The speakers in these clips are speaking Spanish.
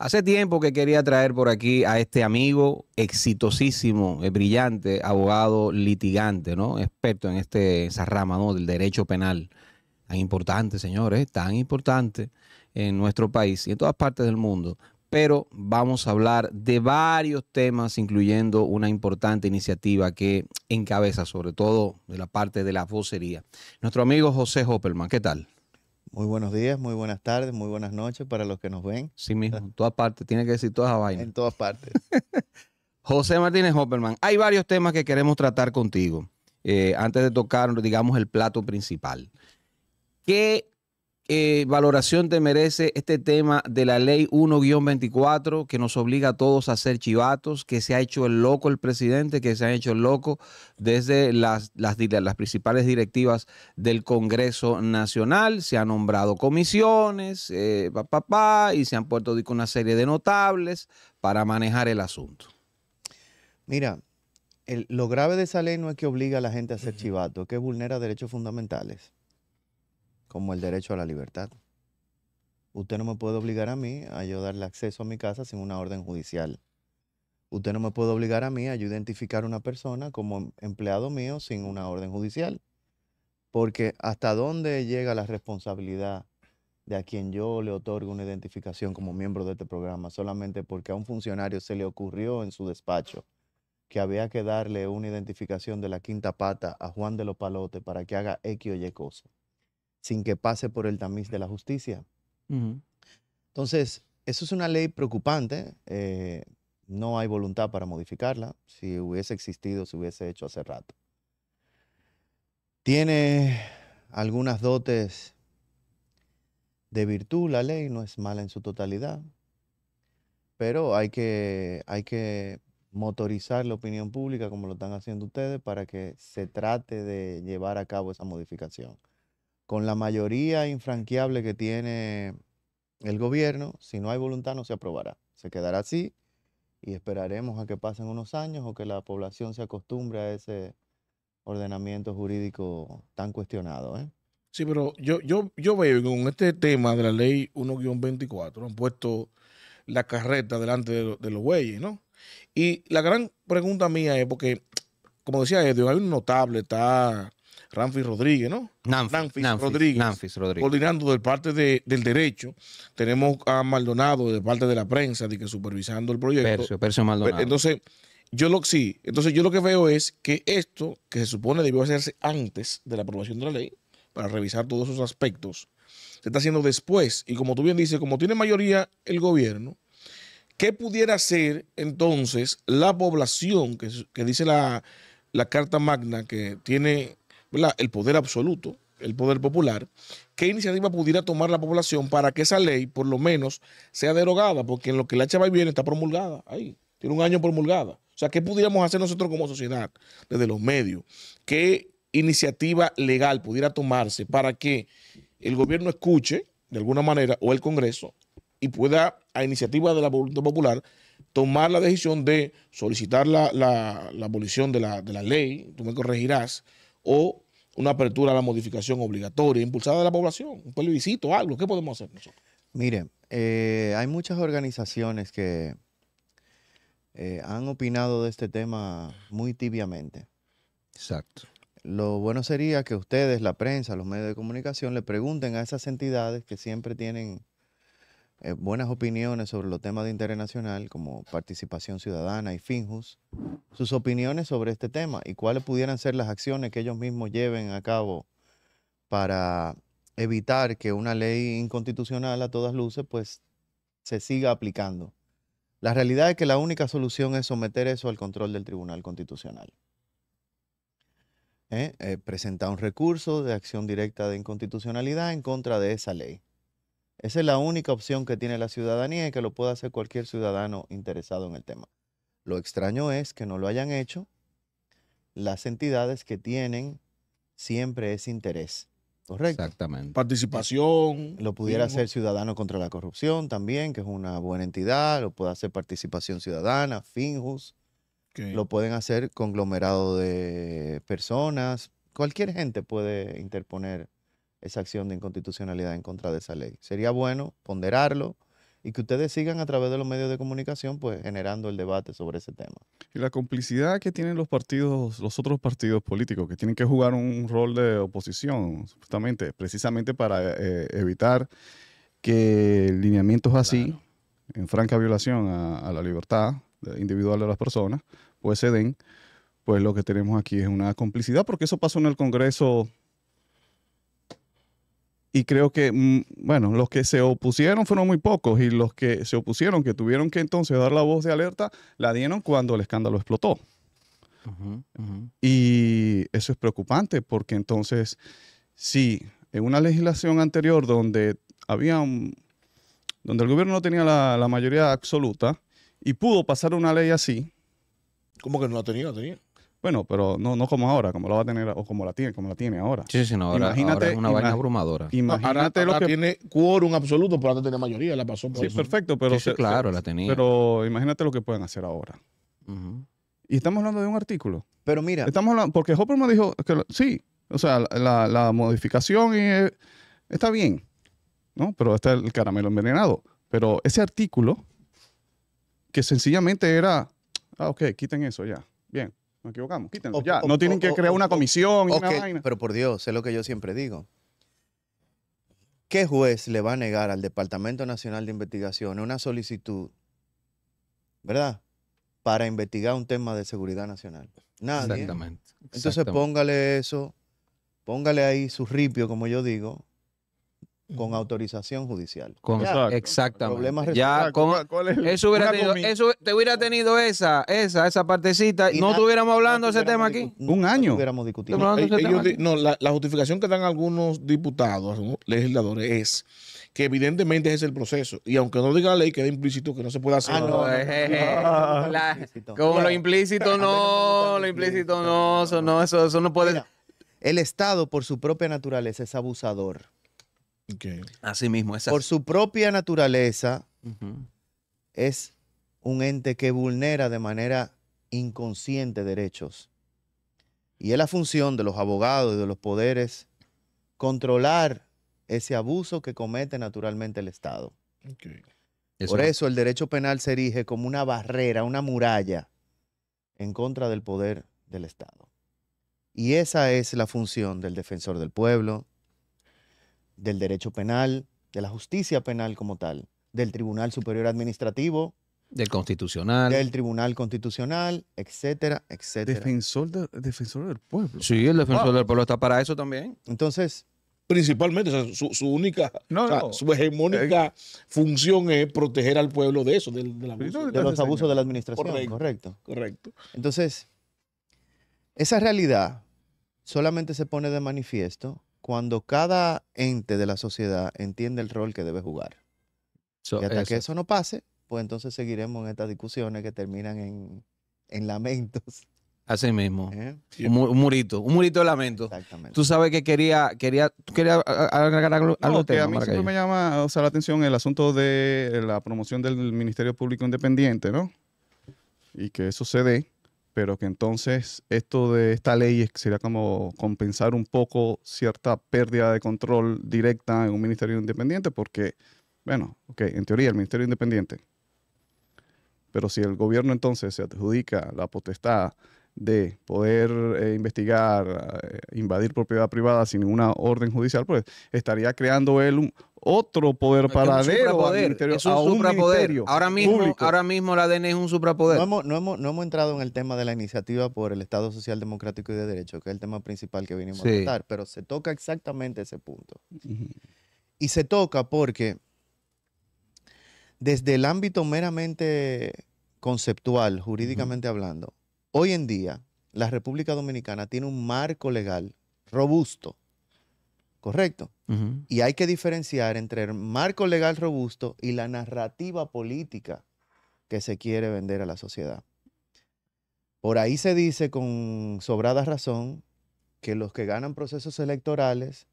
Hace tiempo que quería traer por aquí a este amigo exitosísimo, eh, brillante, abogado litigante, ¿no? Experto en este, esa rama del derecho penal. Tan importante, señores, tan importante en nuestro país y en todas partes del mundo. Pero vamos a hablar de varios temas, incluyendo una importante iniciativa que encabeza, sobre todo de la parte de la vocería. Nuestro amigo José Hopperman, ¿qué tal? Muy buenos días, muy buenas tardes, muy buenas noches para los que nos ven. Sí mismo, en todas partes, tiene que decir todas las vainas. En todas partes. José Martínez Hopperman, hay varios temas que queremos tratar contigo. Eh, antes de tocar, digamos, el plato principal. ¿Qué eh, valoración te merece este tema de la ley 1-24 que nos obliga a todos a ser chivatos, que se ha hecho el loco el presidente, que se ha hecho el loco desde las, las, principales directivas del Congreso Nacional? Se han nombrado comisiones, eh, y se han puesto una serie de notables para manejar el asunto. Mira, lo grave de esa ley no es que obliga a la gente a ser chivato, es que vulnera derechos fundamentales como el derecho a la libertad. Usted no me puede obligar a mí a yo darle acceso a mi casa sin una orden judicial. Usted no me puede obligar a mí a yo identificar a una persona como empleado mío sin una orden judicial. Porque hasta dónde llega la responsabilidad de a quien yo le otorgo una identificación como miembro de este programa solamente porque a un funcionario se le ocurrió en su despacho que había que darle una identificación de la quinta pata a Juan de los Palotes para que haga X o Y cosa sin que pase por el tamiz de la justicia. Entonces, eso es una ley preocupante. Eh, no hay voluntad para modificarla. Si hubiese existido, se hubiese hecho hace rato. Tiene algunas dotes de virtud la ley, no es mala en su totalidad, pero hay que, hay que motorizar la opinión pública como lo están haciendo ustedes para que se trate de llevar a cabo esa modificación con la mayoría infranqueable que tiene el gobierno, si no hay voluntad no se aprobará. Se quedará así y esperaremos a que pasen unos años o que la población se acostumbre a ese ordenamiento jurídico tan cuestionado. ¿eh? Sí, pero yo, yo, yo veo que con este tema de la ley 1-24 han puesto la carreta delante de, los bueyes, ¿no? Y la gran pregunta mía es, porque, como decía Edwin, hay un notable, está Ramfis Rodríguez, ¿no? Ramfis Rodríguez, Coordinando de parte del derecho. Tenemos a Maldonado de parte de la prensa, de que supervisando el proyecto. Percio, Percio pues, Maldonado. Entonces, yo lo, sí, entonces yo lo que veo es que esto, que se supone debió hacerse antes de la aprobación de la ley, para revisar todos esos aspectos, se está haciendo después. Y como tú bien dices, como tiene mayoría el gobierno, ¿qué pudiera hacer entonces la población que, dice la, la Carta Magna que tiene el poder absoluto, el poder popular, ¿qué iniciativa pudiera tomar la población para que esa ley, por lo menos, sea derogada? Porque en lo que la chava viene está promulgada, ahí, tiene un año promulgada. O sea, ¿qué pudiéramos hacer nosotros como sociedad, desde los medios? ¿Qué iniciativa legal pudiera tomarse para que el gobierno escuche, de alguna manera, o el Congreso, y pueda, a iniciativa de la voluntad popular, tomar la decisión de solicitar la, abolición de la, de la ley, tú me corregirás, o una apertura a la modificación obligatoria impulsada de la población, un plebiscito, algo, ¿qué podemos hacer nosotros? Mire, eh, hay muchas organizaciones que eh, han opinado de este tema muy tibiamente. Exacto. Lo bueno sería que ustedes, la prensa, los medios de comunicación, le pregunten a esas entidades que siempre tienen eh, buenas opiniones sobre los temas de interés nacional como participación ciudadana y Finjus, sus opiniones sobre este tema y cuáles pudieran ser las acciones que ellos mismos lleven a cabo para evitar que una ley inconstitucional a todas luces pues se siga aplicando. La realidad es que la única solución es someter eso al control del Tribunal Constitucional. ¿Eh? Eh, presentar un recurso de acción directa de inconstitucionalidad en contra de esa ley. Esa es la única opción que tiene la ciudadanía y que lo puede hacer cualquier ciudadano interesado en el tema. Lo extraño es que no lo hayan hecho las entidades que tienen siempre ese interés. Correcto. Exactamente. Participación. Lo pudiera hacer Ciudadano contra la Corrupción también, que es una buena entidad. Lo puede hacer Participación Ciudadana, Finjus. Lo pueden hacer conglomerado de personas. Cualquier gente puede interponer esa acción de inconstitucionalidad en contra de esa ley. Sería bueno ponderarlo y que ustedes sigan a través de los medios de comunicación, pues generando el debate sobre ese tema. Y la complicidad que tienen los partidos, los otros partidos políticos, que tienen que jugar un rol de oposición, justamente, precisamente para eh, evitar que lineamientos así, en franca violación a, a la libertad individual de las personas, pues se den, pues lo que tenemos aquí es una complicidad, porque eso pasó en el Congreso y creo que, mm, bueno, los que se opusieron fueron muy pocos y los que se opusieron, que tuvieron que entonces dar la voz de alerta, la dieron cuando el escándalo explotó. Y eso es preocupante porque entonces, si en una legislación anterior donde había un, donde el gobierno no tenía la, mayoría absoluta y pudo pasar una ley así. ¿Cómo que no la tenía? La tenía. Bueno, pero no, no como ahora, como la va a tener o como la tiene, como la tiene ahora. Sí, sí, no, ahora, imagínate, es una vaina abrumadora. Imagínate lo que tiene quórum absoluto, pero antes tenía mayoría, la pasó Sí, perfecto, pero sí, claro, la tenía. Pero imagínate lo que pueden hacer ahora. Y estamos hablando de un artículo. Pero mira, estamos porque Hopper me dijo que sí, o sea, la, modificación eh, está bien, ¿no? Pero está el caramelo envenenado, pero ese artículo que sencillamente era ah, ok, quiten eso ya equivocamos, ya, no tienen que crear una comisión Pero por Dios, es lo que yo siempre digo. ¿Qué juez le va a negar al Departamento Nacional de Investigación una solicitud, ¿verdad? Para investigar un tema de seguridad nacional. Nadie. Entonces póngale eso, póngale ahí su ripio, como yo digo, con autorización judicial. exactamente. ya, con, eso hubiera eso, te hubiera tenido esa, esa, esa partecita. Y no estuviéramos hablando de ese tema aquí. Un año. No estuviéramos la, justificación que dan algunos diputados, legisladores, es que evidentemente es el proceso. Y aunque no diga la ley, queda implícito que no se puede hacer. no, como lo implícito no, lo implícito no, eso no, eso, no puede. el Estado, por su propia naturaleza, es abusador por su propia naturaleza, es un ente que vulnera de manera inconsciente derechos. Y es la función de los abogados y de los poderes controlar ese abuso que comete naturalmente el Estado. Por eso el derecho penal se erige como una barrera, una muralla en contra del poder del Estado. Y esa es la función del defensor del pueblo, del derecho penal, de la justicia penal como tal, del Tribunal Superior Administrativo, del Constitucional. Del Tribunal Constitucional, etcétera, etcétera. Defensor, defensor del pueblo. Sí, el defensor del pueblo está para eso también. Entonces. Principalmente, su, única, su hegemónica eh. función es proteger al pueblo de eso, de los abusos de la administración. correcto. Correcto. Entonces, esa realidad solamente se pone de manifiesto cuando cada ente de la sociedad entiende el rol que debe jugar. y hasta que eso no pase, pues entonces seguiremos en estas discusiones que terminan en, lamentos. Así mismo. ¿Eh? Un, murito, un murito de lamentos. Exactamente. Tú sabes que quería, quería, quería agregar algo. a mí siempre me llama la atención el asunto de eh, la promoción del Ministerio Público Independiente, ¿no? Y que eso se dé pero que entonces esto de esta ley sería como compensar un poco cierta pérdida de control directa en un ministerio independiente, porque, bueno, ok, en teoría el ministerio independiente, pero si el gobierno entonces se adjudica la potestad de poder eh, investigar, eh, invadir propiedad privada sin ninguna orden judicial, pues estaría creando él otro poder paralelo un al ahora mismo, ahora mismo la DNI e es un suprapoder. No hemos, no, hemos, entrado en el tema de la iniciativa por el Estado Social Democrático y de Derecho, que es el tema principal que vinimos a tratar, pero se toca exactamente ese punto. Y se toca porque desde el ámbito meramente conceptual, jurídicamente hablando, Hoy en día, la República Dominicana tiene un marco legal robusto, ¿correcto? Y hay que diferenciar entre el marco legal robusto y la narrativa política que se quiere vender a la sociedad. Por ahí se dice con sobrada razón que los que ganan procesos electorales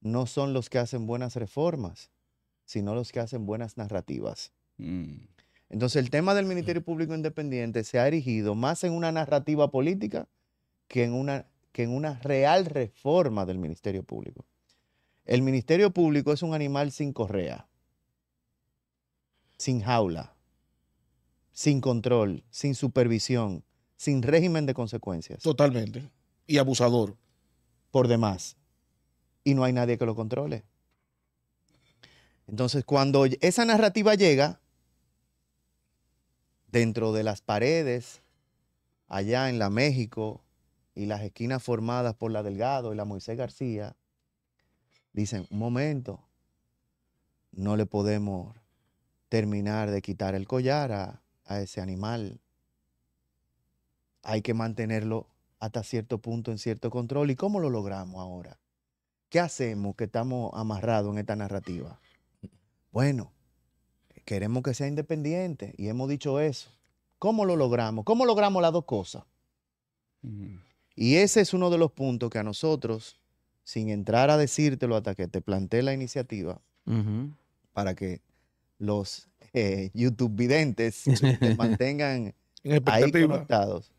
no son los que hacen buenas reformas, sino los que hacen buenas narrativas. Mm. Entonces el tema del Ministerio Público Independiente se ha erigido más en una narrativa política que en una, que en una real reforma del Ministerio Público. El Ministerio Público es un animal sin correa, sin jaula, sin control, sin supervisión, sin régimen de consecuencias. Totalmente. Y abusador. Por demás. Y no hay nadie que lo controle. Entonces, cuando esa narrativa llega, dentro de las paredes, allá en la México y las esquinas formadas por la Delgado y la Moisés García, dicen, un momento, no le podemos terminar de quitar el collar a, ese animal. Hay que mantenerlo hasta cierto punto en cierto control. ¿Y cómo lo logramos ahora? ¿Qué hacemos que estamos amarrados en esta narrativa? Bueno, queremos que sea independiente y hemos dicho eso. ¿Cómo lo logramos? ¿Cómo logramos las dos cosas? Y ese es uno de los puntos que a nosotros, sin entrar a decírtelo hasta que te planteé la iniciativa, para que los eh, YouTube videntes se mantengan ahí conectados.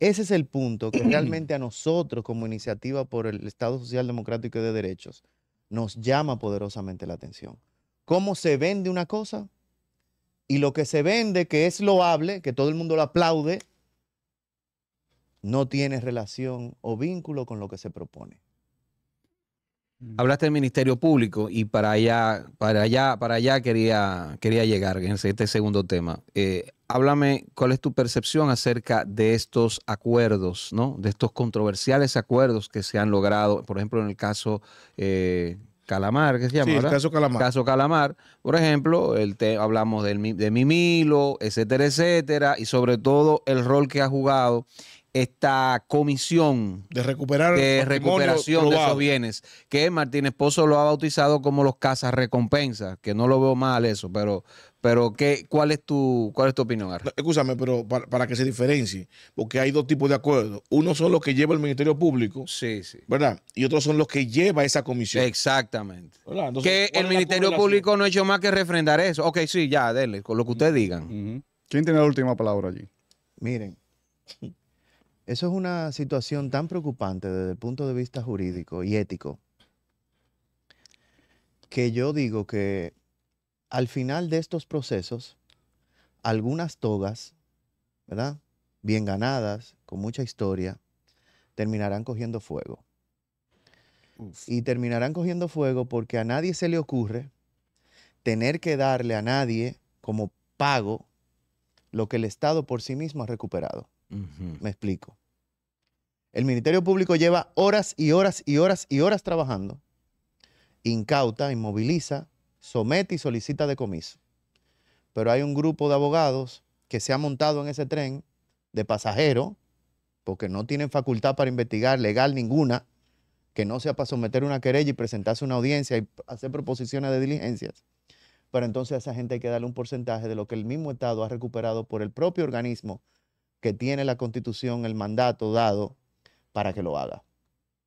Ese es el punto que realmente a nosotros como iniciativa por el Estado Social Democrático y de Derechos nos llama poderosamente la atención. ¿Cómo se vende una cosa? Y lo que se vende, que es loable, que todo el mundo lo aplaude, no tiene relación o vínculo con lo que se propone. Mm. Hablaste del Ministerio Público y para allá, para allá, para allá quería, quería llegar en este segundo tema. Eh, háblame cuál es tu percepción acerca de estos acuerdos, ¿no? De estos controversiales acuerdos que se han logrado, por ejemplo, en el caso eh, Calamar, que se llama? Sí, el caso Calamar. Caso Calamar, por ejemplo, el te hablamos del, de Mimilo, etcétera, etcétera, y sobre todo el rol que ha jugado esta comisión de, recuperación de esos bienes, que Martínez Pozo lo ha bautizado como los casas recompensas, que no lo veo mal eso, pero, pero, cuál, es tu, ¿cuál tu opinión, escúsame Escúchame, pero para, que se diferencie, porque hay dos tipos de acuerdos. Uno son los que lleva el Ministerio Público, sí, sí. ¿verdad? Y otros son los que lleva esa comisión. Exactamente. que el Ministerio Público no ha hecho más que refrendar eso. Ok, sí, ya, déle con lo que ustedes digan. ¿Quién tiene la última palabra allí? Miren, eso es una situación tan preocupante desde el punto de vista jurídico y ético que yo digo que al final de estos procesos, algunas togas, ¿verdad? Bien ganadas, con mucha historia, terminarán cogiendo fuego. Y terminarán cogiendo fuego porque a nadie se le ocurre tener que darle a nadie como pago lo que el Estado por sí mismo ha recuperado. Me explico. El Ministerio Público lleva horas y horas y horas y horas trabajando, incauta, inmoviliza somete y solicita decomiso. Pero hay un grupo de abogados que se ha montado en ese tren de pasajeros, porque no tienen facultad para investigar legal ninguna, que no sea para someter una querella y presentarse una audiencia y hacer proposiciones de diligencias. Pero entonces a esa gente hay que darle un porcentaje de lo que el mismo Estado ha recuperado por el propio organismo que tiene la Constitución el mandato dado para que lo haga.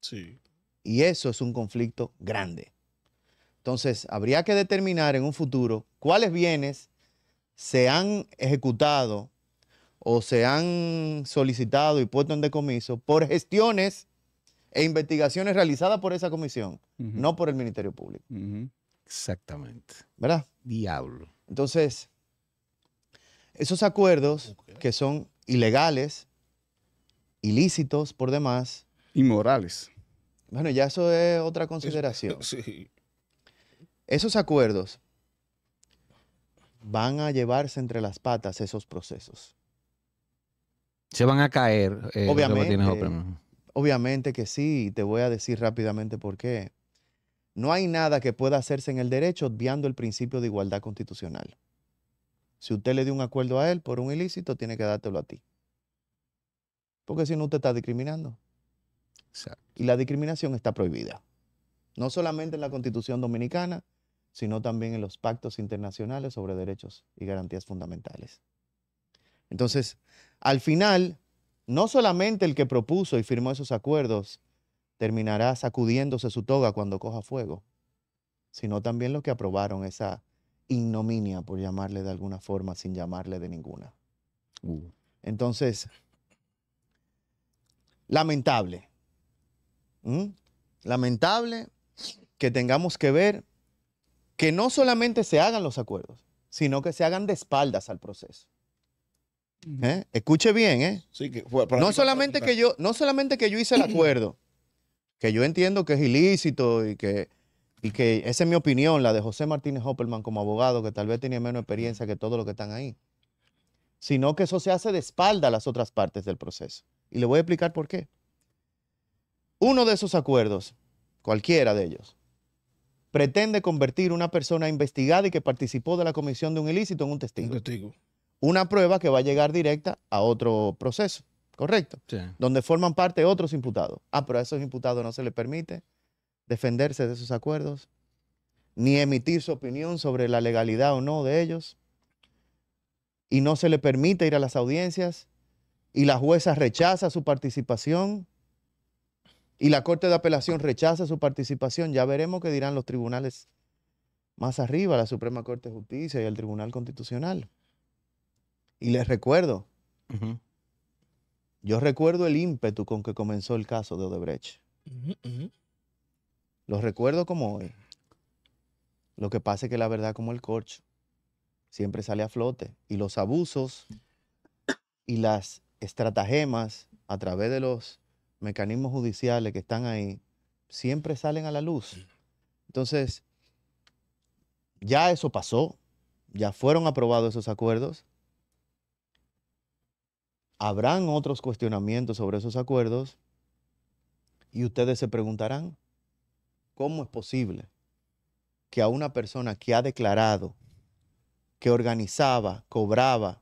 Sí. Y eso es un conflicto grande. Entonces, habría que determinar en un futuro cuáles bienes se han ejecutado o se han solicitado y puesto en decomiso por gestiones e investigaciones realizadas por esa comisión, no por el Ministerio Público. Exactamente. ¿Verdad? Diablo. Entonces, esos acuerdos que son ilegales, ilícitos por demás. Inmorales. Bueno, ya eso es otra consideración. Esos acuerdos van a llevarse entre las patas esos procesos. Se van a caer. Eh, obviamente, obviamente que sí, te voy a decir rápidamente por qué. No hay nada que pueda hacerse en el derecho obviando el principio de igualdad constitucional. Si usted le dio un acuerdo a él por un ilícito, tiene que dártelo a ti. Porque si no, usted está discriminando. Y la discriminación está prohibida. No solamente en la Constitución Dominicana, sino también en los pactos internacionales sobre derechos y garantías fundamentales. Entonces, al final, no solamente el que propuso y firmó esos acuerdos terminará sacudiéndose su toga cuando coja fuego, sino también los que aprobaron esa ignominia, por llamarle de alguna forma, sin llamarle de ninguna. Uh. Entonces, lamentable, lamentable que tengamos que ver que no solamente se hagan los acuerdos, sino que se hagan de espaldas al proceso. ¿Eh? Escuche bien, ¿eh? que no, solamente que yo, no solamente que yo hice el acuerdo, que yo entiendo que es ilícito y que, y que esa es mi opinión, la de José Martínez Hopperman como abogado, que tal vez tenía menos experiencia que todos los que están ahí, sino que eso se hace de espaldas a las otras partes del proceso. Y le voy a explicar por qué. Uno de esos acuerdos, cualquiera de ellos, pretende convertir una persona investigada y que participó de la comisión de un ilícito en un testigo. Un testigo. Una prueba que va a llegar directa a otro proceso, ¿correcto? Donde forman parte otros imputados. Ah, pero a esos imputados no se les permite defenderse de sus acuerdos, ni emitir su opinión sobre la legalidad o no de ellos, y no se le permite ir a las audiencias, y la jueza rechaza su participación y la Corte de Apelación rechaza su participación, ya veremos qué dirán los tribunales más arriba, la Suprema Corte de Justicia y el Tribunal Constitucional. Y les recuerdo, yo recuerdo el ímpetu con que comenzó el caso de Odebrecht. Los Lo recuerdo como hoy. Lo que pasa es que la verdad como el corcho siempre sale a flote y los abusos y las estratagemas a través de los mecanismos judiciales que están ahí, siempre salen a la luz. Entonces, ya eso pasó, ya fueron aprobados esos acuerdos. Habrán otros cuestionamientos sobre esos acuerdos y ustedes se preguntarán, ¿cómo es posible que a una persona que ha declarado que organizaba, cobraba,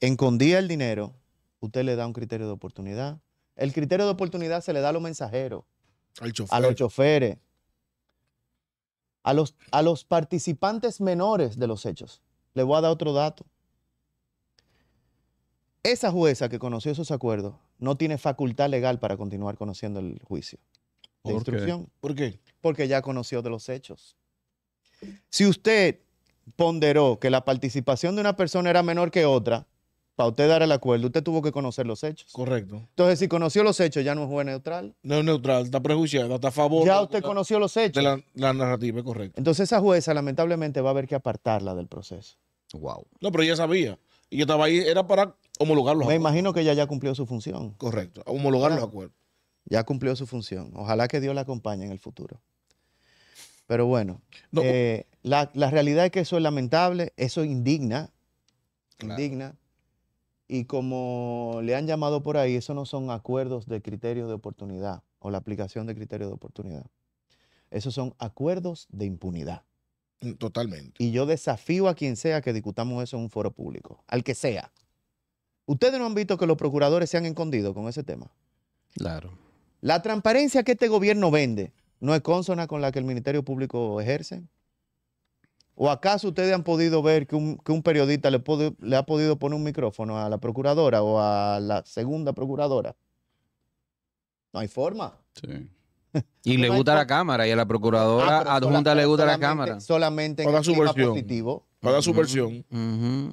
encondía el dinero, usted le da un criterio de oportunidad el criterio de oportunidad se le da a los mensajeros, a los choferes, a los, a los participantes menores de los hechos. Le voy a dar otro dato. Esa jueza que conoció esos acuerdos no tiene facultad legal para continuar conociendo el juicio de instrucción. ¿Por qué? Porque ya conoció de los hechos. Si usted ponderó que la participación de una persona era menor que otra, para usted dar el acuerdo, usted tuvo que conocer los hechos. Correcto. Entonces, si conoció los hechos, ya no es juez neutral. No es neutral, está prejuiciada, está a favor. Ya usted conoció los hechos. De la, narrativa, es correcto. Entonces, esa jueza, lamentablemente, va a haber que apartarla del proceso. Wow. No, pero ella sabía. Y yo estaba ahí, era para homologar los acuerdos. Me imagino que ella ya cumplió su función. Correcto, homologar los acuerdos. Ya cumplió su función. Ojalá que Dios la acompañe en el futuro. Pero bueno, eh, la, realidad es que eso es lamentable, eso indigna. Indigna. Y como le han llamado por ahí, esos no son acuerdos de criterio de oportunidad o la aplicación de criterios de oportunidad. Esos son acuerdos de impunidad. Mm, totalmente. Y yo desafío a quien sea que discutamos eso en un foro público, al que sea. Ustedes no han visto que los procuradores se han escondido con ese tema. Claro. La transparencia que este gobierno vende no es consona con la que el Ministerio Público ejerce. ¿O acaso ustedes han podido ver que un, periodista le, ha podido poner un micrófono a la procuradora o a la segunda procuradora? No hay forma. Sí. Y le gusta la cámara y a la ah, procuradora adjunta le gusta la cámara. Solamente en su versión. positivo. su versión.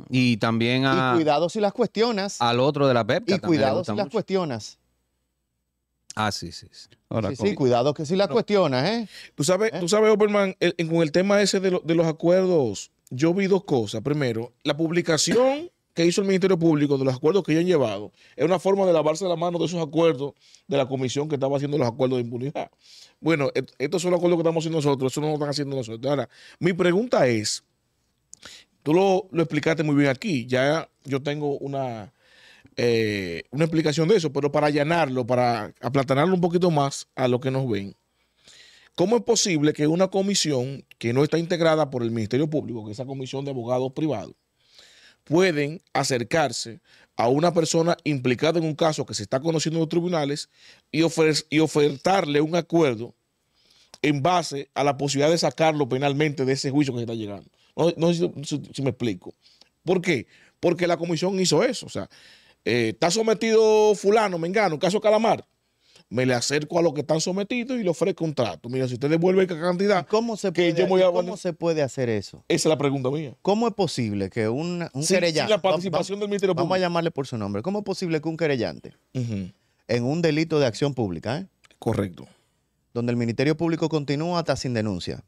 Y también a. Y cuidado si las cuestionas. Al otro de la PEP. Y cuidado si las cuestionas. Ah, sí, sí. sí. Ahora, sí, cuidado que si la cuestiona, cuestionas, ¿eh? Tú sabes, ¿Eh? tú sabes, Oberman, con el tema ese de, los acuerdos, yo vi dos cosas. Primero, la publicación que hizo el Ministerio Público de los acuerdos que ellos han llevado es una forma de lavarse la mano de esos acuerdos de la comisión que estaba haciendo los acuerdos de impunidad. Bueno, estos son los acuerdos que estamos haciendo nosotros, eso no lo están haciendo nosotros. Ahora, mi pregunta es, tú lo explicaste muy bien aquí, ya yo tengo una eh, una explicación de eso, pero para allanarlo, para aplatanarlo un poquito más a lo que nos ven. ¿Cómo es posible que una comisión que no está integrada por el Ministerio Público, que es esa comisión de abogados privados, pueden acercarse a una persona implicada en un caso que se está conociendo en los tribunales y, ofertarle un acuerdo en base a la posibilidad de sacarlo penalmente de ese juicio que está llegando? No, sé si, si, me explico. ¿Por qué? Porque la comisión hizo eso. O sea, eh, está sometido fulano, me engano. caso Calamar. Me le acerco a los que están sometidos y le ofrezco un trato. Mira, si usted devuelve esa cantidad, ¿Cómo se, puede, ¿cómo se puede hacer eso? Esa es la pregunta mía. ¿Cómo es posible que un, querellante... la participación vamos, del Ministerio Vamos a llamarle por su nombre. ¿Cómo es posible que un querellante en un delito de acción pública, ¿eh? Correcto. Donde el Ministerio Público continúa hasta sin denuncia,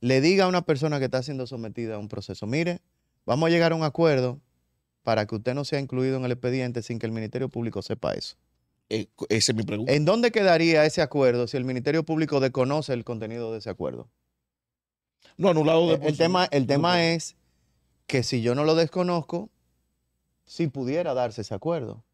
le diga a una persona que está siendo sometida a un proceso, mire, vamos a llegar a un acuerdo, para que usted no sea incluido en el expediente sin que el Ministerio Público sepa eso. Eh, esa es mi pregunta. ¿En dónde quedaría ese acuerdo si el Ministerio Público desconoce el contenido de ese acuerdo? No, anulado de eh, El, el tema, el tema es que si yo no lo desconozco, si sí pudiera darse ese acuerdo.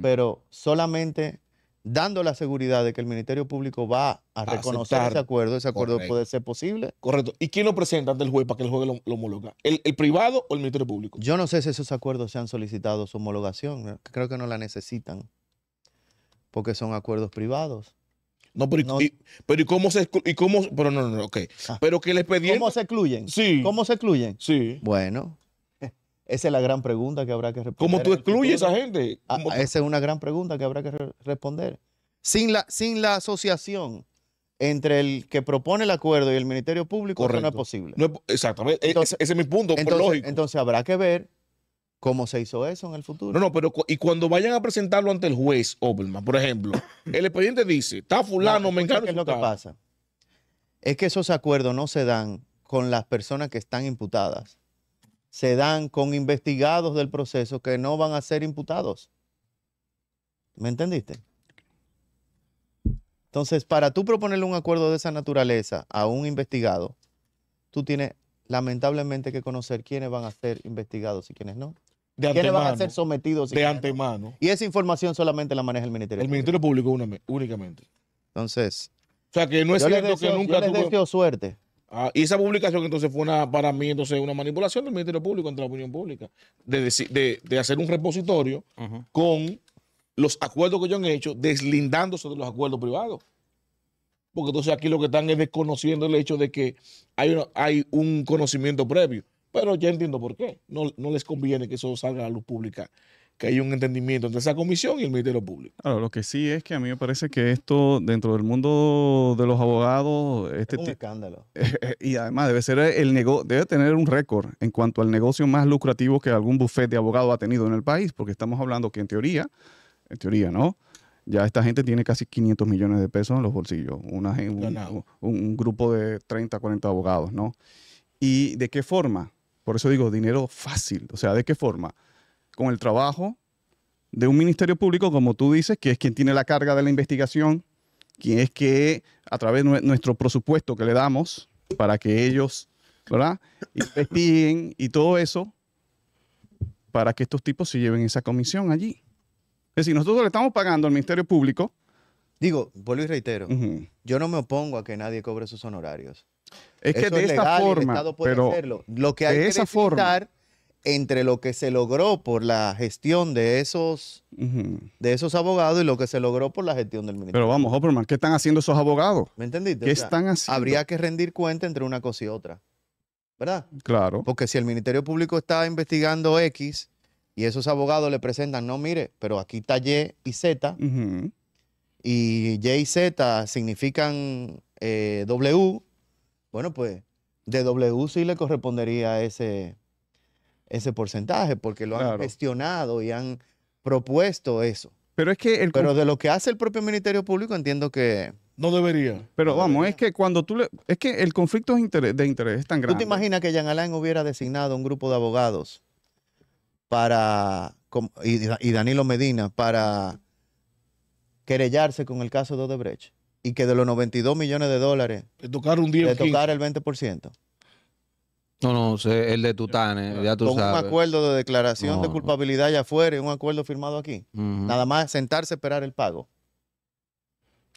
Pero solamente dando la seguridad de que el Ministerio Público va a reconocer ese acuerdo, ese acuerdo puede ser posible. Correcto. ¿Y quién lo presenta ante el juez para que el juez lo, homologa? ¿El, privado o el Ministerio Público? Yo no sé si esos acuerdos se han solicitado su homologación. Creo que no la necesitan porque son acuerdos privados. No, pero, Y, cómo se y pero no, no, no ah. Pero que les pedimos... ¿Cómo se excluyen? Sí. ¿Cómo se excluyen? Sí. Bueno, esa es la gran pregunta que habrá que responder. ¿Cómo tú excluyes a esa gente? Ah, esa es una gran pregunta que habrá que responder. Sin la, sin la asociación entre el que propone el acuerdo y el Ministerio Público, eso no es posible. exactamente, e-, e-, ese, es mi punto, entonces, lógico. Entonces habrá que ver cómo se hizo eso en el futuro. No, no, pero y cuando vayan a presentarlo ante el juez Oberman, por ejemplo, el expediente dice, está fulano, me encanta. ¿Qué es lo que pasa? Es que esos acuerdos no se dan con las personas que están imputadas se dan con investigados del proceso que no van a ser imputados. ¿Me entendiste? Entonces, para tú proponerle un acuerdo de esa naturaleza a un investigado, tú tienes lamentablemente que conocer quiénes van a ser investigados y quiénes no. De quiénes van a ser sometidos. de antemano. Y esa información solamente la maneja el Ministerio El Ministerio Público únicamente. Entonces. O sea, que no es cierto que nunca yo suerte. Ah, y esa publicación entonces fue una, para mí entonces una manipulación del Ministerio Público contra la opinión pública, de, hacer un repositorio con los acuerdos que ellos han hecho, deslindándose de los acuerdos privados. Porque entonces aquí lo que están es desconociendo el hecho de que hay, hay un conocimiento previo. Pero ya entiendo por qué. No, no les conviene que eso salga a la luz pública que hay un entendimiento entre esa comisión y el Ministerio Público. Ahora, lo que sí es que a mí me parece que esto, dentro del mundo de los abogados, este es un escándalo. y además debe ser el nego debe tener un récord en cuanto al negocio más lucrativo que algún bufete de abogados ha tenido en el país, porque estamos hablando que en teoría, en teoría, ¿no? Ya esta gente tiene casi 500 millones de pesos en los bolsillos, una, un, un grupo de 30, 40 abogados, ¿no? ¿Y de qué forma? Por eso digo, dinero fácil, o sea, ¿de qué forma? con el trabajo de un ministerio público, como tú dices, que es quien tiene la carga de la investigación, quien es que a través de nuestro presupuesto que le damos para que ellos ¿verdad? investiguen y todo eso, para que estos tipos se lleven esa comisión allí. Es decir, nosotros le estamos pagando al Ministerio Público. Digo, vuelvo y reitero, yo no me opongo a que nadie cobre sus honorarios. Es que de es forma, el Estado puede pero hacerlo. Lo que hay de que esa entre lo que se logró por la gestión de esos, de esos abogados y lo que se logró por la gestión del ministerio. Pero vamos, Hopperman, ¿qué están haciendo esos abogados? ¿Me entendiste? ¿Qué están haciendo? Habría que rendir cuenta entre una cosa y otra. ¿Verdad? Claro. Porque si el Ministerio Público está investigando X y esos abogados le presentan, no, mire, pero aquí está Y y Z, y Y y Z significan eh, W, bueno, pues de W sí le correspondería a ese ese porcentaje porque lo han gestionado y han propuesto eso. Pero es que el Pero de lo que hace el propio Ministerio Público entiendo que no debería. Pero vamos, es que cuando tú le es que el conflicto de interés, es tan grande. ¿Tú te imaginas que Jean Alain hubiera designado un grupo de abogados para y, Danilo Medina para querellarse con el caso de Odebrecht y que de los 92 millones de dólares le tocar un 10, le tocar el 20%? No, no, el de Tutane, ya tú un acuerdo de declaración de culpabilidad allá afuera y un acuerdo firmado aquí. Nada más sentarse a esperar el pago.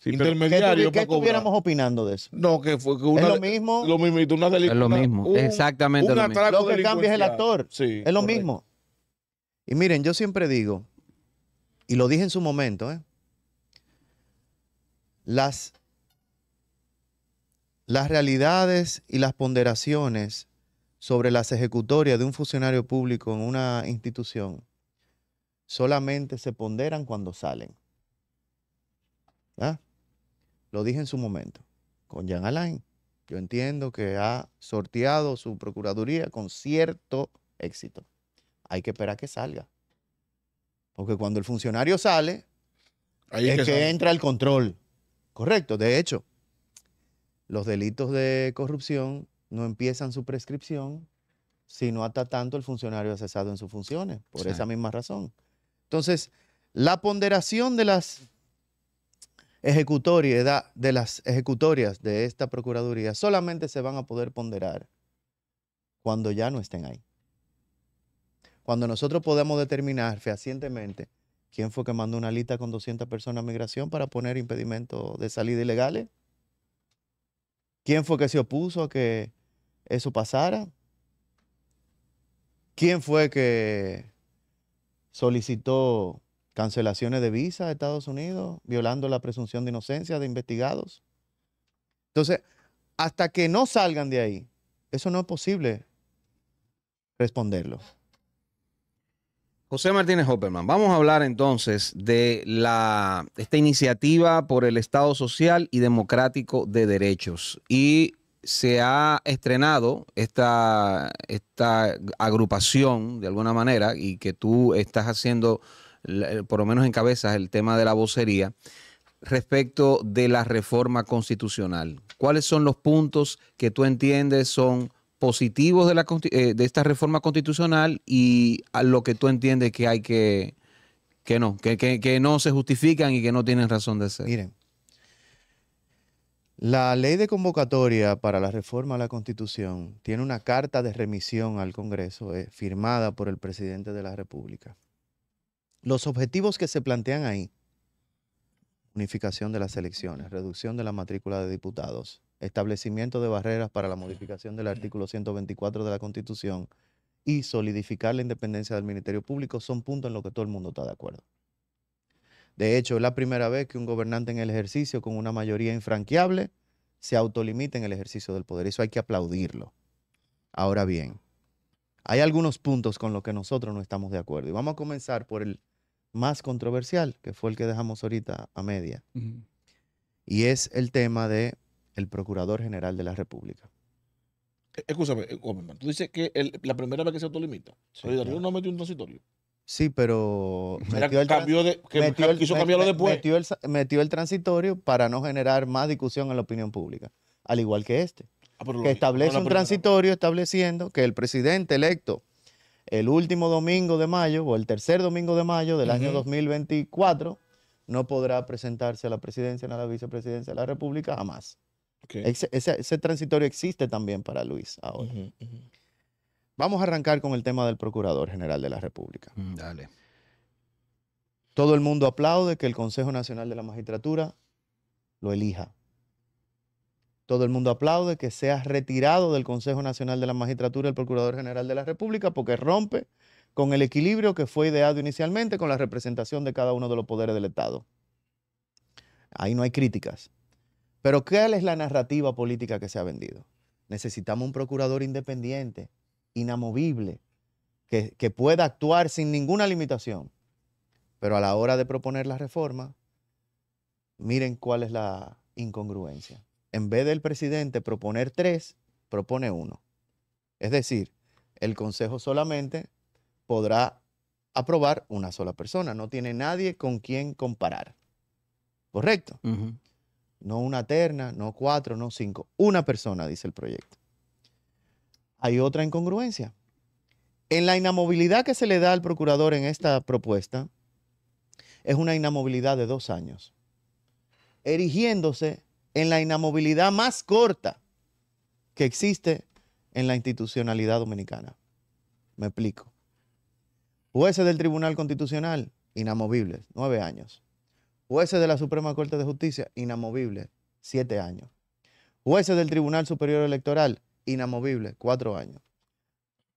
intermediario. ¿Qué, estuviéramos opinando de eso? No, que fue que una, es lo mismo. Lo mismo, Es lo mismo, exactamente. lo, mismo. lo que cambia es el actor. es lo mismo. Y miren, yo siempre digo, y lo dije en su momento, ¿eh? las, las realidades y las ponderaciones sobre las ejecutorias de un funcionario público en una institución solamente se ponderan cuando salen. Lo dije en su momento con Jean Alain. Yo entiendo que ha sorteado su procuraduría con cierto éxito. Hay que esperar que salga. Porque cuando el funcionario sale, es que, que entra el control. Correcto. De hecho, los delitos de corrupción no empiezan su prescripción sino hasta tanto el funcionario ha cesado en sus funciones, por esa misma razón. Entonces, la ponderación de las ejecutorias, de las ejecutorias de esta Procuraduría solamente se van a poder ponderar cuando ya no estén ahí. Cuando nosotros podemos determinar fehacientemente quién fue que mandó una lista con 200 personas a migración para poner impedimento de salida ilegales, quién fue que se opuso a que eso pasara? ¿Quién fue que solicitó cancelaciones de visa a Estados Unidos, violando la presunción de inocencia de investigados? Entonces, hasta que no salgan de ahí, eso no es posible responderlo. José Martínez Hopperman, vamos a hablar entonces de esta iniciativa por el Estado Social y Democrático de Derechos. Y se ha estrenado esta, esta agrupación, de alguna manera, y que tú estás haciendo, eh, por lo menos en cabezas, el tema de la vocería respecto de la reforma constitucional. ¿Cuáles son los puntos que tú entiendes son positivos de, la, eh, de esta reforma constitucional y a lo que tú entiendes que hay que, que no, que, que, que no se justifican y que no tienen razón de ser? Miren, la ley de convocatoria para la reforma a la Constitución tiene una carta de remisión al Congreso eh, firmada por el presidente de la República. Los objetivos que se plantean ahí, unificación de las elecciones, reducción de la matrícula de diputados, establecimiento de barreras para la modificación del artículo 124 de la Constitución y solidificar la independencia del Ministerio Público, son puntos en los que todo el mundo está de acuerdo. De hecho, es la primera vez que un gobernante en el ejercicio con una mayoría infranqueable se autolimita en el ejercicio del poder. Eso hay que aplaudirlo. Ahora bien, hay algunos puntos con los que nosotros no estamos de acuerdo. Y vamos a comenzar por el más controversial, que fue el que dejamos ahorita a media. Y es el tema de el Procurador General de la República. Eh, escúchame, eh, tú dices que la primera vez que se autolimita, sí, no metió un transitorio. Sí, pero metió el, quiso cambiarlo después. Metió el, transitorio para no generar más discusión en la opinión pública, al igual que este, ah, que establece un transitorio estableciendo que el presidente electo el último domingo de mayo o el tercer domingo de mayo del año 2024 no podrá presentarse a la presidencia ni a la vicepresidencia de la República jamás. Ese, transitorio existe también para Luis ahora. Vamos a arrancar con el tema del Procurador General de la República. Mm, dale. Todo el mundo aplaude que el Consejo Nacional de la Magistratura lo elija. Todo el mundo aplaude que sea retirado del Consejo Nacional de la Magistratura el Procurador General de la República porque rompe con el equilibrio que fue ideado inicialmente con la representación de cada uno de los poderes del Estado. Ahí no hay críticas. Pero ¿cuál es la narrativa política que se ha vendido? Necesitamos un procurador independiente inamovible, que, pueda actuar sin ninguna limitación. Pero a la hora de proponer la reforma, miren cuál es la incongruencia. En vez del presidente proponer tres, propone uno. Es decir, el Consejo solamente podrá aprobar una sola persona. No tiene nadie con quien comparar. ¿Correcto? No una terna, no cuatro, no cinco. Una persona, dice el proyecto hay otra incongruencia. En la inamovilidad que se le da al procurador en esta propuesta, es una inamovilidad de dos años, erigiéndose en la inamovilidad más corta que existe en la institucionalidad dominicana. Me explico. Jueces del Tribunal Constitucional, inamovibles, nueve años. Jueces de la Suprema Corte de Justicia, inamovibles, siete años. Jueces del Tribunal Superior Electoral, Inamovible, cuatro años.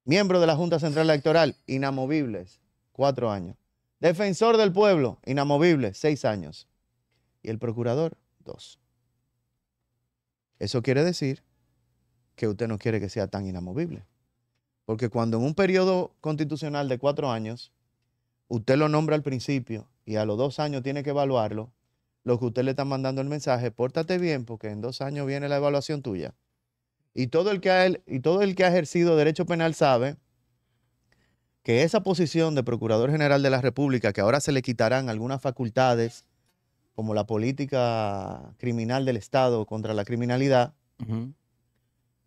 Miembro de la Junta Central Electoral, inamovibles, cuatro años. Defensor del pueblo, inamovible, seis años. Y el procurador, dos. Eso quiere decir que usted no quiere que sea tan inamovible. Porque cuando en un periodo constitucional de cuatro años, usted lo nombra al principio y a los dos años tiene que evaluarlo, lo que usted le está mandando el mensaje, pórtate bien porque en dos años viene la evaluación tuya. Y todo el que ha, ejercido derecho penal sabe que esa posición de Procurador General de la República, que ahora se le quitarán algunas facultades, como la política criminal del Estado contra la criminalidad,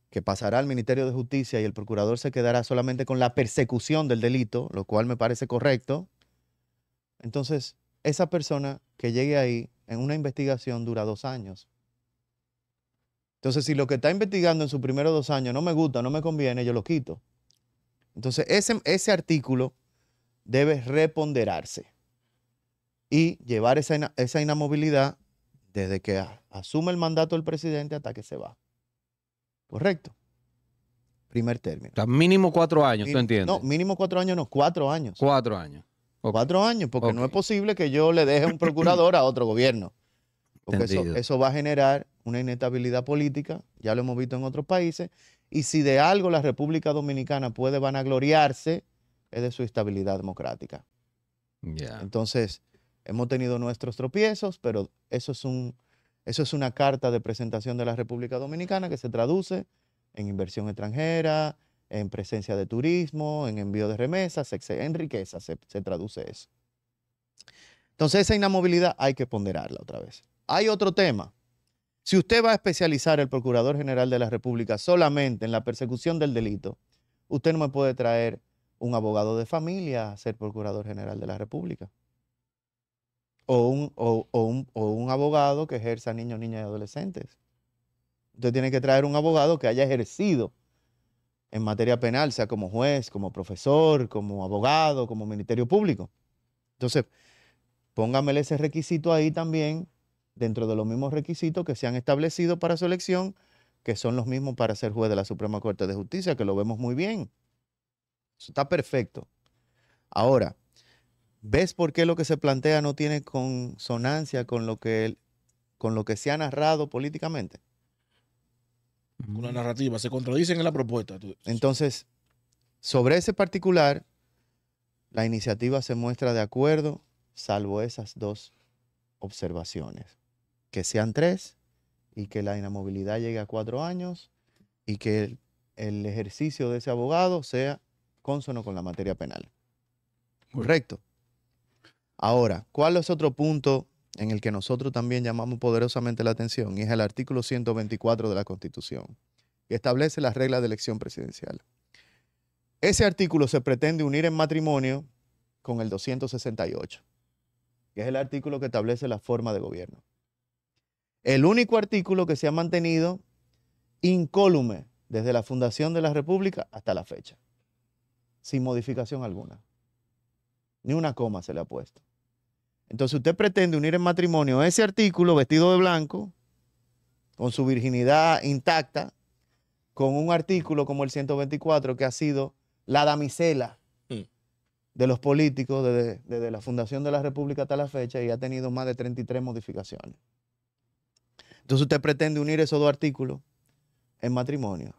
que pasará al Ministerio de Justicia y el Procurador se quedará solamente con la persecución del delito, lo cual me parece correcto. Entonces, esa persona que llegue ahí en una investigación dura dos años. Entonces, si lo que está investigando en sus primeros dos años no me gusta, no me conviene, yo lo quito. Entonces, ese, ese artículo debe reponderarse y llevar esa, inamovilidad desde que asume el mandato del presidente hasta que se va. Correcto. Primer término. mínimo cuatro años, ¿tú entiendes? No, mínimo cuatro años, no, cuatro años. Cuatro años. O Cuatro años, porque no es posible que yo le deje un procurador a otro gobierno. Porque eso, va a generar una inestabilidad política, ya lo hemos visto en otros países, y si de algo la República Dominicana puede vanagloriarse, es de su estabilidad democrática. Entonces, hemos tenido nuestros tropiezos, pero eso es, una carta de presentación de la República Dominicana que se traduce en inversión extranjera, en presencia de turismo, en envío de remesas, en riqueza se, se traduce eso. Entonces esa inamovilidad hay que ponderarla otra vez. Hay otro tema. Si usted va a especializar el Procurador General de la República solamente en la persecución del delito, usted no me puede traer un abogado de familia a ser Procurador General de la República. O un, abogado que ejerza niños, niñas y adolescentes. Usted tiene que traer un abogado que haya ejercido en materia penal, sea como juez, como profesor, como abogado, como ministerio público. Entonces, póngamele ese requisito ahí también dentro de los mismos requisitos que se han establecido para su elección, que son los mismos para ser juez de la Suprema Corte de Justicia, que lo vemos muy bien. Eso está perfecto. Ahora, ¿ves por qué lo que se plantea no tiene consonancia con lo que, con lo que se ha narrado políticamente? Una narrativa, se contradicen en la propuesta. Entonces, sobre ese particular, la iniciativa se muestra de acuerdo, salvo esas dos observaciones que sean tres y que la inamovilidad llegue a cuatro años y que el, ejercicio de ese abogado sea consono con la materia penal. Correcto. Ahora, ¿cuál es otro punto en el que nosotros también llamamos poderosamente la atención? Y es el artículo 124 de la Constitución, que establece las reglas de elección presidencial. Ese artículo se pretende unir en matrimonio con el 268, que es el artículo que establece la forma de gobierno el único artículo que se ha mantenido incólume desde la fundación de la República hasta la fecha, sin modificación alguna. Ni una coma se le ha puesto. Entonces usted pretende unir en matrimonio ese artículo vestido de blanco, con su virginidad intacta, con un artículo como el 124 que ha sido la damisela hmm. de los políticos desde, la fundación de la República hasta la fecha y ha tenido más de 33 modificaciones. Entonces usted pretende unir esos dos artículos en matrimonio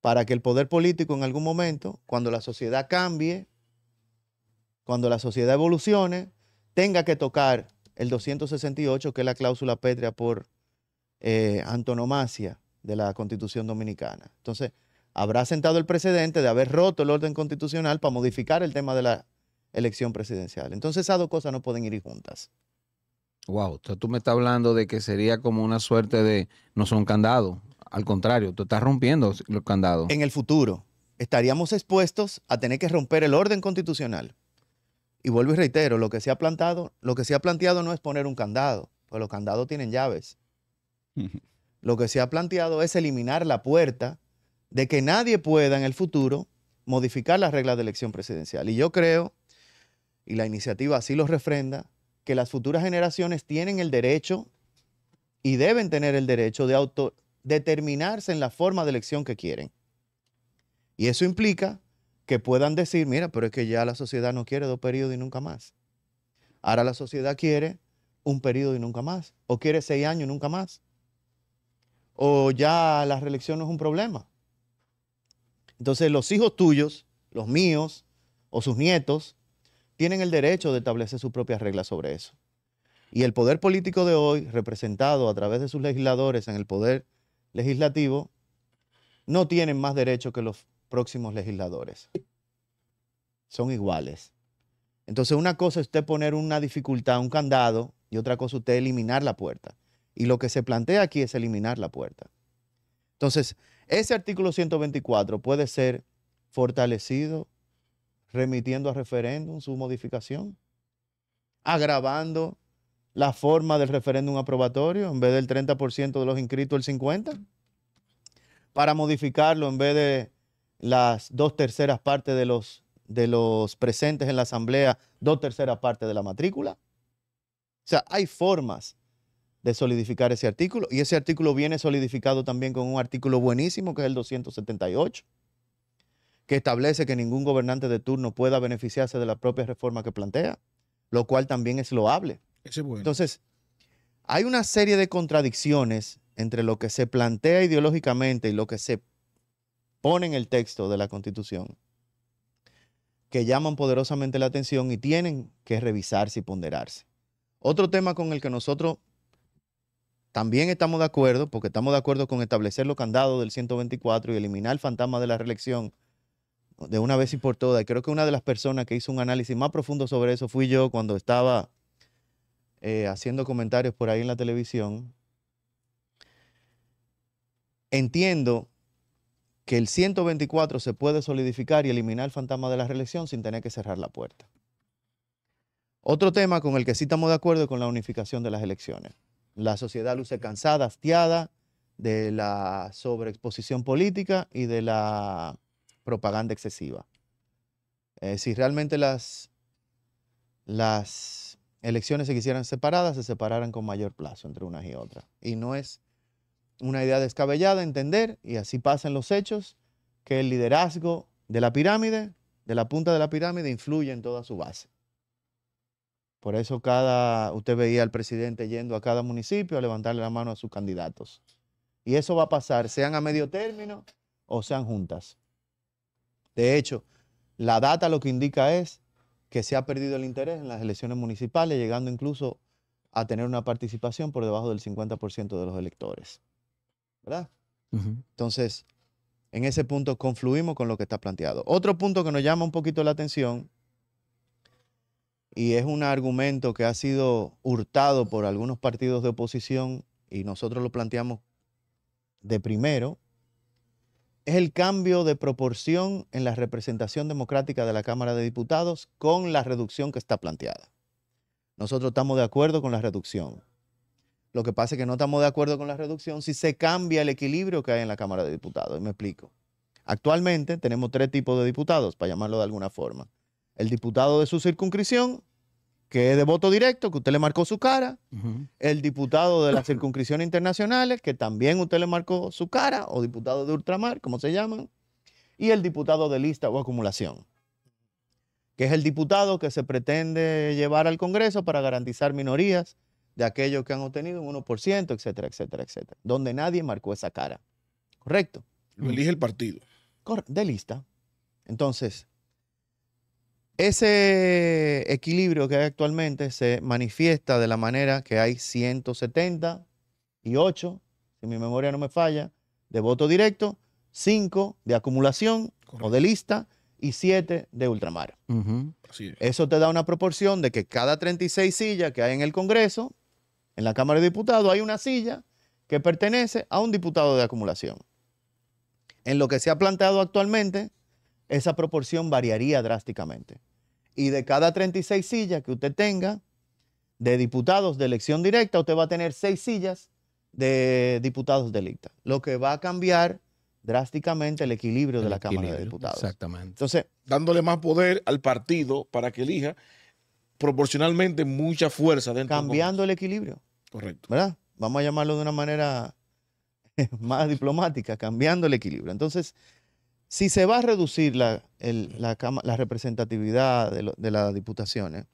para que el poder político en algún momento, cuando la sociedad cambie, cuando la sociedad evolucione, tenga que tocar el 268, que es la cláusula pétrea por eh, antonomasia de la Constitución Dominicana. Entonces, habrá sentado el precedente de haber roto el orden constitucional para modificar el tema de la elección presidencial. Entonces, esas dos cosas no pueden ir juntas. Wow, tú me estás hablando de que sería como una suerte de, no son candados, al contrario, tú estás rompiendo los candados. En el futuro estaríamos expuestos a tener que romper el orden constitucional. Y vuelvo y reitero, lo que se ha plantado, lo que se ha planteado no es poner un candado, pues los candados tienen llaves. lo que se ha planteado es eliminar la puerta de que nadie pueda en el futuro modificar las reglas de elección presidencial. Y yo creo, y la iniciativa así lo refrenda, que las futuras generaciones tienen el derecho y deben tener el derecho de determinarse en la forma de elección que quieren. Y eso implica que puedan decir, mira, pero es que ya la sociedad no quiere dos periodos y nunca más. Ahora la sociedad quiere un periodo y nunca más. O quiere seis años y nunca más. O ya la reelección no es un problema. Entonces los hijos tuyos, los míos o sus nietos, tienen el derecho de establecer sus propias reglas sobre eso. Y el poder político de hoy, representado a través de sus legisladores en el poder legislativo, no tienen más derecho que los próximos legisladores. Son iguales. Entonces una cosa es usted poner una dificultad, un candado, y otra cosa es usted eliminar la puerta. Y lo que se plantea aquí es eliminar la puerta. Entonces, ese artículo 124 puede ser fortalecido remitiendo a referéndum su modificación, agravando la forma del referéndum aprobatorio, en vez del 30% de los inscritos, el 50%, para modificarlo en vez de las dos terceras partes de los, de los presentes en la asamblea, dos terceras partes de la matrícula. O sea, hay formas de solidificar ese artículo y ese artículo viene solidificado también con un artículo buenísimo que es el 278 que establece que ningún gobernante de turno pueda beneficiarse de la propia reforma que plantea, lo cual también es loable. Entonces, hay una serie de contradicciones entre lo que se plantea ideológicamente y lo que se pone en el texto de la Constitución que llaman poderosamente la atención y tienen que revisarse y ponderarse. Otro tema con el que nosotros también estamos de acuerdo, porque estamos de acuerdo con establecer los candados del 124 y eliminar el fantasma de la reelección de una vez y por todas. Creo que una de las personas que hizo un análisis más profundo sobre eso fui yo cuando estaba eh, haciendo comentarios por ahí en la televisión. Entiendo que el 124 se puede solidificar y eliminar el fantasma de la reelección sin tener que cerrar la puerta. Otro tema con el que sí estamos de acuerdo es con la unificación de las elecciones. La sociedad luce cansada, hastiada de la sobreexposición política y de la propaganda excesiva. Eh, si realmente las, las elecciones se quisieran separadas, se separaran con mayor plazo entre unas y otras. Y no es una idea descabellada entender, y así pasan los hechos, que el liderazgo de la pirámide, de la punta de la pirámide, influye en toda su base. Por eso cada, usted veía al presidente yendo a cada municipio a levantarle la mano a sus candidatos. Y eso va a pasar, sean a medio término o sean juntas. De hecho, la data lo que indica es que se ha perdido el interés en las elecciones municipales, llegando incluso a tener una participación por debajo del 50% de los electores. ¿Verdad? Entonces, en ese punto confluimos con lo que está planteado. Otro punto que nos llama un poquito la atención, y es un argumento que ha sido hurtado por algunos partidos de oposición, y nosotros lo planteamos de primero, es el cambio de proporción en la representación democrática de la Cámara de Diputados con la reducción que está planteada. Nosotros estamos de acuerdo con la reducción. Lo que pasa es que no estamos de acuerdo con la reducción si se cambia el equilibrio que hay en la Cámara de Diputados. Y me explico. Actualmente tenemos tres tipos de diputados, para llamarlo de alguna forma. El diputado de su circunscripción, que es de voto directo, que usted le marcó su cara, el diputado de las circunscripciones internacionales, que también usted le marcó su cara, o diputado de ultramar, como se llaman, y el diputado de lista o acumulación, que es el diputado que se pretende llevar al Congreso para garantizar minorías de aquellos que han obtenido un 1%, etcétera, etcétera, etcétera, donde nadie marcó esa cara. ¿Correcto? Lo elige el partido. de lista. Entonces, ese equilibrio que hay actualmente se manifiesta de la manera que hay y 178, si mi memoria no me falla, de voto directo, 5 de acumulación o de lista y 7 de ultramar. Eso te da una proporción de que cada 36 sillas que hay en el Congreso, en la Cámara de Diputados, hay una silla que pertenece a un diputado de acumulación. En lo que se ha planteado actualmente, esa proporción variaría drásticamente y de cada 36 sillas que usted tenga de diputados de elección directa, usted va a tener 6 sillas de diputados de electa, lo que va a cambiar drásticamente el equilibrio de la Cámara de Diputados. Exactamente. Entonces, dándole más poder al partido para que elija proporcionalmente mucha fuerza dentro cambiando el equilibrio. Correcto. ¿Verdad? Vamos a llamarlo de una manera más diplomática, cambiando el equilibrio. Entonces, si se va a reducir la, representatividad de, las diputaciones,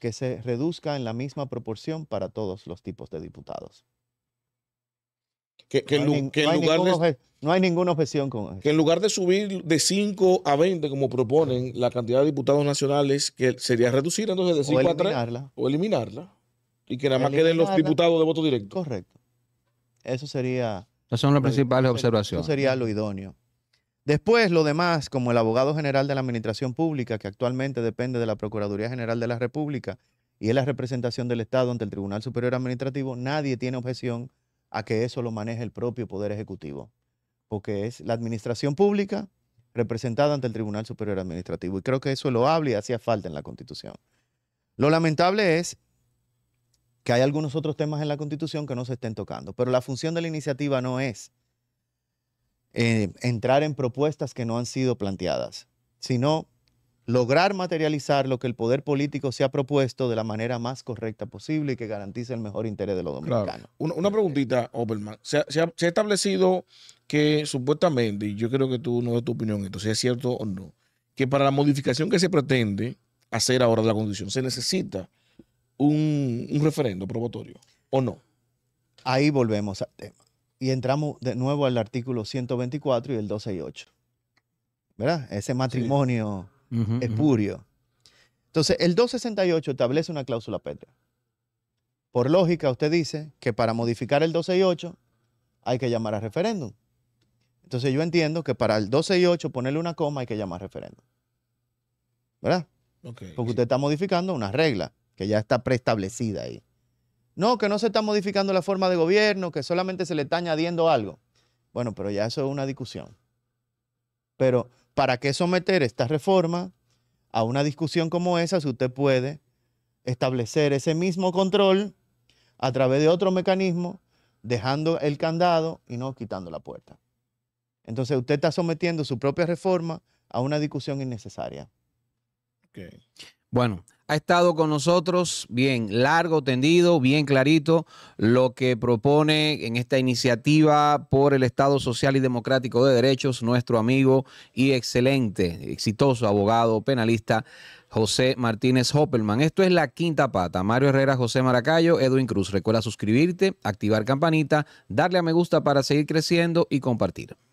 que se reduzca en la misma proporción para todos los tipos de diputados. Que, no, hay, lugar de, ninguna objeción con eso. Que en lugar de subir de 5 a 20, como proponen, la cantidad de diputados nacionales, que sería reducir entonces de 5 a 3. O eliminarla. Y que nada más queden los diputados de voto directo. Correcto. Eso sería... Esas son las principales observaciones. Eso sería lo idóneo. Después, lo demás, como el abogado general de la Administración Pública, que actualmente depende de la Procuraduría General de la República y es la representación del Estado ante el Tribunal Superior Administrativo, nadie tiene objeción a que eso lo maneje el propio Poder Ejecutivo, porque es la Administración Pública representada ante el Tribunal Superior Administrativo. Y creo que eso lo habla y hacía falta en la Constitución. Lo lamentable es que hay algunos otros temas en la Constitución que no se estén tocando, pero la función de la iniciativa no es eh, entrar en propuestas que no han sido planteadas, sino lograr materializar lo que el poder político se ha propuesto de la manera más correcta posible y que garantice el mejor interés de los dominicanos. Una, preguntita, Oberman. ¿Se, ha, establecido que supuestamente, y yo creo que tú no es tu opinión esto, si es cierto o no, que para la modificación que se pretende hacer ahora de la condición se necesita un, un referendo probatorio, ¿o no? Ahí volvemos al tema y entramos de nuevo al artículo 124 y el 12 y ¿Verdad? Ese matrimonio espurio. Entonces, el 268 establece una cláusula Petra. Por lógica, usted dice que para modificar el 12 y hay que llamar a referéndum. Entonces, yo entiendo que para el 12 y ponerle una coma hay que llamar a referéndum. ¿Verdad? Porque usted está modificando una regla que ya está preestablecida ahí. No, que no se está modificando la forma de gobierno, que solamente se le está añadiendo algo. Bueno, pero ya eso es una discusión. Pero, ¿para qué someter esta reforma a una discusión como esa si usted puede establecer ese mismo control a través de otro mecanismo, dejando el candado y no quitando la puerta? Entonces, usted está sometiendo su propia reforma a una discusión innecesaria. Okay. Bueno, ha estado con nosotros bien largo, tendido, bien clarito lo que propone en esta iniciativa por el Estado Social y Democrático de Derechos nuestro amigo y excelente, exitoso abogado penalista José Martínez Hoppelman. Esto es la quinta pata. Mario Herrera, José Maracayo, Edwin Cruz. Recuerda suscribirte, activar campanita, darle a me gusta para seguir creciendo y compartir.